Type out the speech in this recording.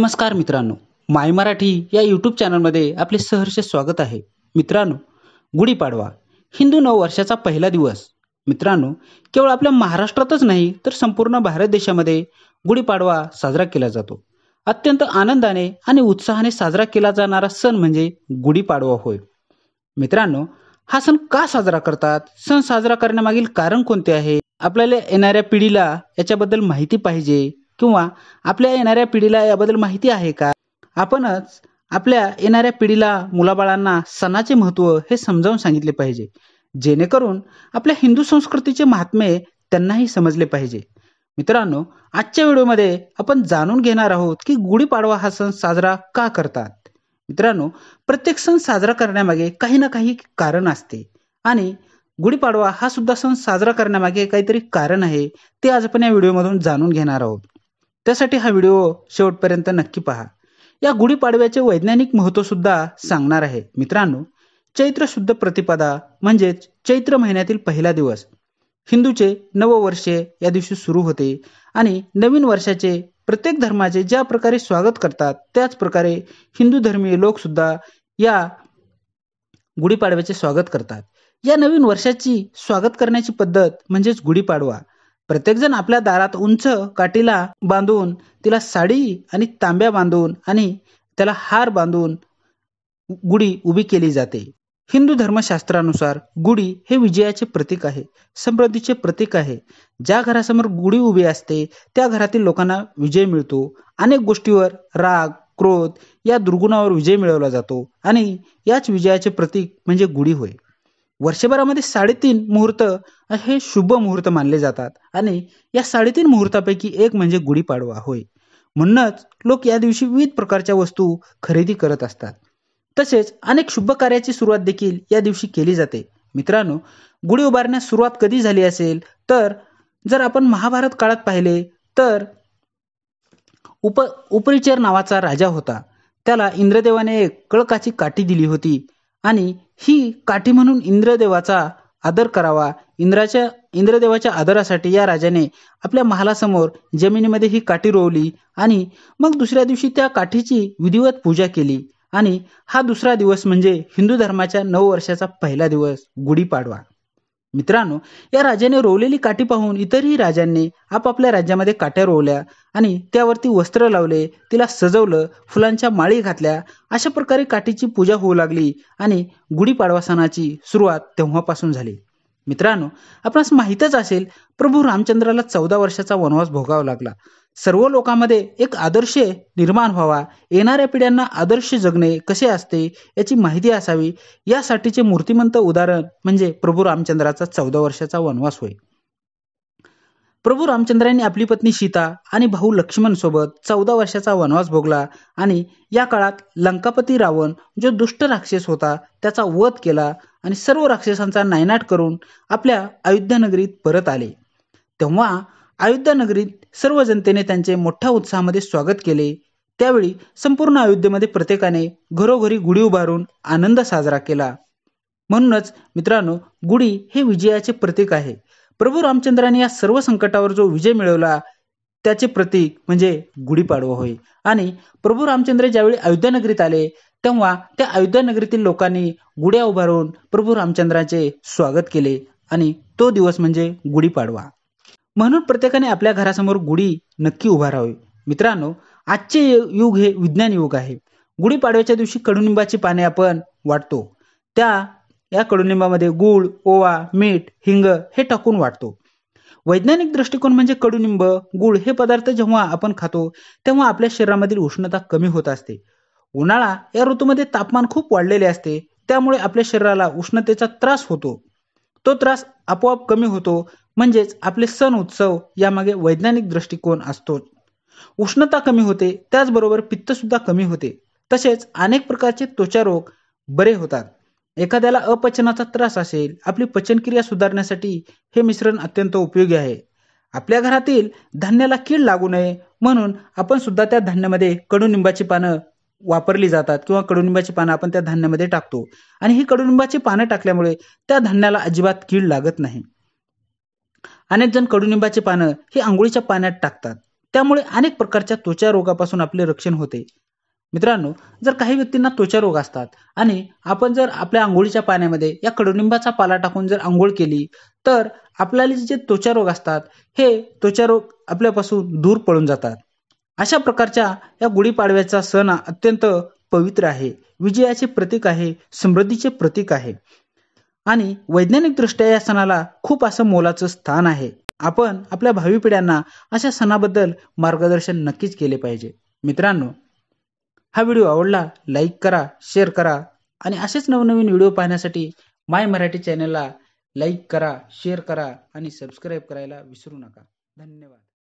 नमस्कार मित्रांनो माय मराठी या यूट्यूब चॅनलमध्ये आपले सहर्ष स्वागत आहे मित्रांनो गुढीपाडवा हिंदू नववर्षाचा पहिला दिवस मित्रांनो केवळ आपल्या महाराष्ट्रातच नाही तर संपूर्ण भारत देशामध्ये गुढीपाडवा साजरा केला जातो अत्यंत आनंदाने आणि उत्साहाने साजरा केला जाणारा सण म्हणजे गुढीपाडवा होय मित्रांनो हा सण का साजरा करतात सण साजरा करण्यामागील कारण कोणते आहे आपल्याला येणाऱ्या पिढीला याच्याबद्दल माहिती पाहिजे किंवा आपल्या येणाऱ्या पिढीला याबद्दल माहिती आहे का आपणच आपल्या येणाऱ्या पिढीला मुलाबाळांना सणाचे महत्त्व हे समजावून सांगितले पाहिजे जेणेकरून आपल्या हिंदू संस्कृतीचे महात्मे त्यांनाही समजले पाहिजे मित्रांनो आजच्या व्हिडिओमध्ये आपण जाणून घेणार आहोत की गुढीपाडवा हा सण साजरा का करतात मित्रांनो प्रत्येक सण साजरा करण्यामागे काही ना काही कारण असते आणि गुढीपाडवा हा सुद्धा सण साजरा करण्यामागे काहीतरी कारण आहे ते आज आपण या व्हिडिओमधून जाणून घेणार आहोत त्यासाठी हा व्हिडिओ शेवटपर्यंत नक्की पहा या गुढीपाडव्याचे वैज्ञानिक महत्व सुद्धा सांगणार आहे मित्रांनो चैत्र शुद्ध प्रतिपदा म्हणजेच चैत्र महिन्यातील पहिला दिवस हिंदूचे नववर्षे या दिवशी सुरू होते आणि नवीन वर्षाचे प्रत्येक धर्माचे ज्या प्रकारे स्वागत करतात त्याच प्रकारे हिंदू धर्मीय लोकसुद्धा या गुढीपाडव्याचे स्वागत करतात या नवीन वर्षाची स्वागत करण्याची पद्धत म्हणजेच गुढीपाडवा प्रत्येकजण आपल्या दारात उंच काठीला बांधून तिला साडी आणि तांब्या बांधून आणि त्याला हार बांधून गुढी उभी केली जाते हिंदू धर्मशास्त्रानुसार गुढी हे विजयाचे प्रतीक आहे समृद्धीचे प्रतीक आहे ज्या घरासमोर गुढी उभी असते त्या घरातील लोकांना विजय मिळतो अनेक गोष्टीवर राग क्रोध या दुर्गुणावर विजय मिळवला जातो आणि याच विजयाचे प्रतीक म्हणजे गुढी होय वर्षभरामध्ये साडेतीन मुहूर्त हे शुभ मुहूर्त मानले जातात आणि या साडेतीन मुहूर्तापैकी एक म्हणजे गुढीपाडवा होय म्हणूनच लोक या दिवशी विविध प्रकारच्या वस्तू खरेदी करत असतात तसेच अनेक शुभ कार्याची सुरुवात देखील या दिवशी केली जाते मित्रांनो गुढी उभारण्यास सुरुवात कधी झाली असेल तर जर आपण महाभारत काळात पाहिले तर उप उपरिचर नावाचा राजा होता त्याला इंद्रदेवाने एक कळकाची काठी दिली होती आणि ही काठी म्हणून इंद्रदेवाचा आदर करावा इंद्राच्या इंद्रदेवाच्या आदरासाठी या राजाने आपल्या महालासमोर जमिनीमध्ये ही काठी रोवली आणि मग दुसऱ्या दिवशी त्या काठीची विधिवत पूजा केली आणि हा दुसरा दिवस म्हणजे हिंदू धर्माच्या नऊ वर्षाचा पहिला दिवस गुढीपाडवा मित्रांनो या राजाने रोवलेली काठी पाहून इतरही राजांनी आपापल्या राज्यामध्ये काट्या रोवल्या आणि त्यावरती वस्त्र लावले तिला सजवलं फुलांच्या माळी घातल्या अशा प्रकारे काठीची पूजा होऊ लागली आणि गुढीपाडवा सणाची सुरुवात तेव्हापासून झाली मित्रांनो आपणास माहीतच असेल प्रभू रामचंद्राला चौदा वर्षाचा वनवास भोगावा लागला सर्व लोकांमध्ये एक आदर्श निर्माण व्हावा येणाऱ्या पिढ्यांना आदर्श जगणे कसे असते याची माहिती असावी यासाठीचे मूर्तिमंत उदाहरण म्हणजे प्रभू रामचंद्राचा चौदा वर्षाचा वनवास होय प्रभू रामचंद्रांनी आपली पत्नी सीता आणि भाऊ लक्ष्मण सोबत चौदा वर्षाचा वनवास भोगला आणि या काळात लंकापती रावण जो दुष्ट राक्षस होता त्याचा वध केला आणि सर्व राक्षसांचा नायनाट करून आपल्या अयोध्या नगरीत परत आले तेव्हा अयोध्या नगरीत सर्व जनतेने त्यांचे मोठ्या उत्साहामध्ये स्वागत केले त्यावेळी संपूर्ण अयोध्येमध्ये प्रत्येकाने घरोघरी गुढी उभारून आनंद साजरा केला म्हणूनच मित्रांनो गुढी हे विजयाचे प्रतीक आहे प्रभू रामचंद्राने या सर्व संकटावर जो विजय मिळवला त्याचे प्रतीक म्हणजे गुढीपाडवा होय आणि प्रभू रामचंद्र ज्यावेळी अयोध्या नगरीत आले तेव्हा त्या अयोध्या नगरीतील लोकांनी गुढ्या उभारून प्रभू रामचंद्राचे स्वागत केले आणि तो दिवस म्हणजे गुढीपाडवा म्हणून प्रत्येकाने आपल्या घरासमोर गुढी नक्की उभारावी मित्रांनो आजचे युग हे विज्ञान युग आहे गुढीपाडव्याच्या दिवशी कडुनिंबाची पाने आपण वाटतो त्या या कडुनिंबामध्ये गूळ ओवा मीठ हिंग हे टाकून वाटतो वैज्ञानिक दृष्टिकोन म्हणजे कडुनिंब गुळ हे पदार्थ जेव्हा आपण खातो तेव्हा आपल्या शरीरामधील उष्णता कमी होत असते उन्हाळा या ऋतूमध्ये तापमान खूप वाढलेले असते त्यामुळे आपल्या शरीराला उष्णतेचा त्रास होतो तो त्रास आपोआप कमी होतो म्हणजेच आपले सण उत्सव यामागे वैज्ञानिक दृष्टिकोन असतो उष्णता कमी होते त्याचबरोबर पित्त सुद्धा कमी होते तसेच अनेक प्रकारचे त्वचा रोग बरे होतात एखाद्याला अपचनाचा त्रास असेल आपली पचनक्रिया सुधारण्यासाठी हे मिश्रण अत्यंत उपयोगी आहे आपल्या घरातील धान्याला कीड लागू नये म्हणून आपण सुद्धा त्या धान्यामध्ये कडुनिंबाची पानं वापरली जातात किंवा कडुनिंबाची पानं आपण त्या धान्यामध्ये टाकतो आणि ही कडुनिंबाची पानं टाकल्यामुळे त्या धान्याला अजिबात कीड लागत नाही अनेक जण कडुनिंबाची पानं ही आंघोळीच्या पाण्यात टाकतात त्यामुळे अनेक प्रकारच्या त्वचा रोगापासून आपले रक्षण होते मित्रांनो जर काही व्यक्तींना त्वचा रोग असतात आणि आपण जर आपल्या आंघोळीच्या पाण्यामध्ये या कडुनिंबाचा पाला टाकून जर आंघोळ केली तर आपल्याला जे त्वचा रोग असतात हे त्वचा रोग आपल्यापासून दूर पळून जातात अशा प्रकारच्या या गुढीपाडव्याचा सण अत्यंत पवित्र आहे विजयाचे प्रतीक आहे समृद्धीचे प्रतीक आहे आणि वैज्ञानिकदृष्ट्या या सणाला खूप असं मोलाचं स्थान आहे आपण आपल्या भावी पिढ्यांना अशा सणाबद्दल मार्गदर्शन नक्कीच केले पाहिजे मित्रांनो हा व्हिडिओ आवडला लाईक करा शेअर करा आणि असेच नवनवीन व्हिडिओ पाहण्यासाठी माय मराठी चॅनलला लाईक करा शेअर करा आणि सबस्क्राईब करायला विसरू नका धन्यवाद